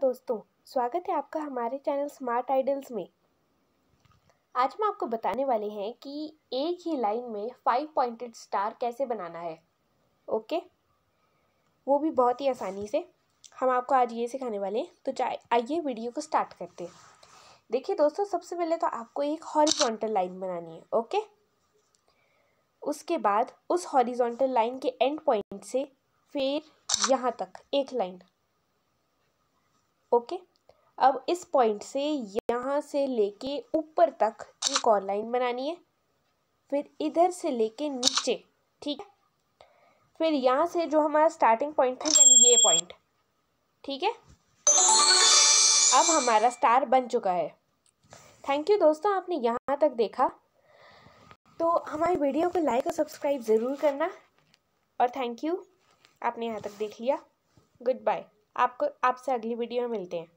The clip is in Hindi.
दोस्तों स्वागत है आपका हमारे चैनल स्मार्ट आइडल्स में आज हम आपको बताने वाले हैं कि एक ही लाइन में फाइव पॉइंटेड स्टार कैसे बनाना है ओके वो भी बहुत ही आसानी से हम आपको आज ये सिखाने वाले हैं तो आइए वीडियो को स्टार्ट करते हैं देखिए दोस्तों सबसे पहले तो आपको एक हॉरिजॉन्टल लाइन बनानी है ओके उसके बाद उस हॉरिजॉन्टल लाइन के एंड पॉइंट से फिर यहाँ तक एक लाइन ओके अब इस पॉइंट से यहाँ से लेके ऊपर तक एक और लाइन बनानी है फिर इधर से लेके नीचे ठीक है फिर यहाँ से जो हमारा स्टार्टिंग पॉइंट था यानी ये पॉइंट ठीक है अब हमारा स्टार बन चुका है थैंक यू दोस्तों आपने यहाँ तक देखा तो हमारी वीडियो को लाइक और सब्सक्राइब ज़रूर करना और थैंक यू आपने यहाँ तक देख लिया गुड बाय आपको आपसे अगली वीडियो में मिलते हैं